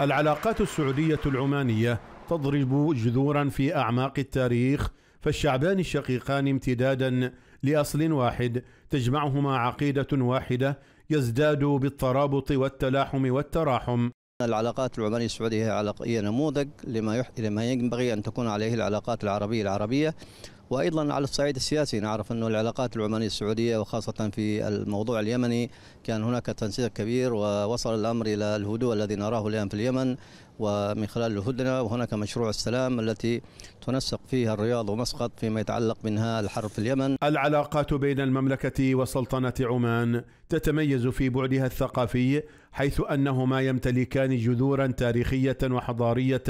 العلاقات السعودية العمانية تضرب جذورا في أعماق التاريخ فالشعبان الشقيقان امتدادا لأصل واحد تجمعهما عقيدة واحدة يزداد بالترابط والتلاحم والتراحم العلاقات العمانية السعودية هي نموذج لما يح... لما ينبغي أن تكون عليه العلاقات العربية العربية وايضا على الصعيد السياسي نعرف انه العلاقات العمانيه السعوديه وخاصه في الموضوع اليمني كان هناك تنسيق كبير ووصل الامر الى الهدوء الذي نراه الان في اليمن ومن خلال الهدنه وهناك مشروع السلام التي تنسق فيها الرياض ومسقط فيما يتعلق منها الحرب في اليمن. العلاقات بين المملكه وسلطنه عمان تتميز في بعدها الثقافي حيث انهما يمتلكان جذورا تاريخيه وحضاريه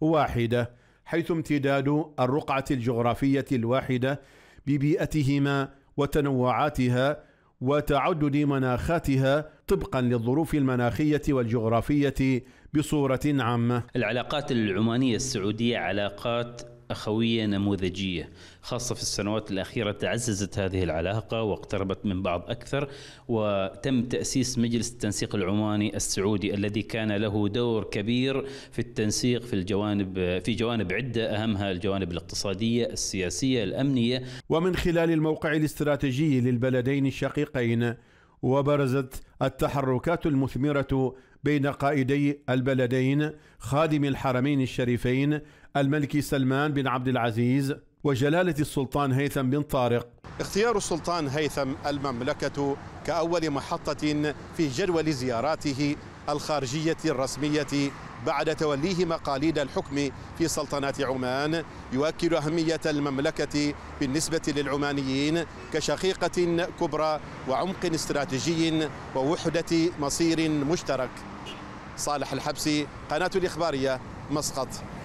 واحده حيث امتداد الرقعة الجغرافية الواحدة ببيئتهما وتنوعاتها وتعدد مناخاتها طبقا للظروف المناخية والجغرافية بصورة عامة. العلاقات العمانية السعودية علاقات أخوية نموذجية خاصة في السنوات الأخيرة تعززت هذه العلاقة واقتربت من بعض أكثر وتم تأسيس مجلس التنسيق العماني السعودي الذي كان له دور كبير في التنسيق في الجوانب في جوانب عدة أهمها الجوانب الاقتصادية السياسية الأمنية ومن خلال الموقع الاستراتيجي للبلدين الشقيقين وبرزت التحركات المثمرة بين قائدي البلدين خادم الحرمين الشريفين الملك سلمان بن عبد العزيز وجلالة السلطان هيثم بن طارق اختيار السلطان هيثم المملكة كأول محطة في جدول زياراته الخارجية الرسمية بعد توليه مقاليد الحكم في سلطنة عمان يؤكد أهمية المملكة بالنسبة للعمانيين كشقيقة كبرى وعمق استراتيجي ووحدة مصير مشترك صالح الحبسي قناة الإخبارية مسقط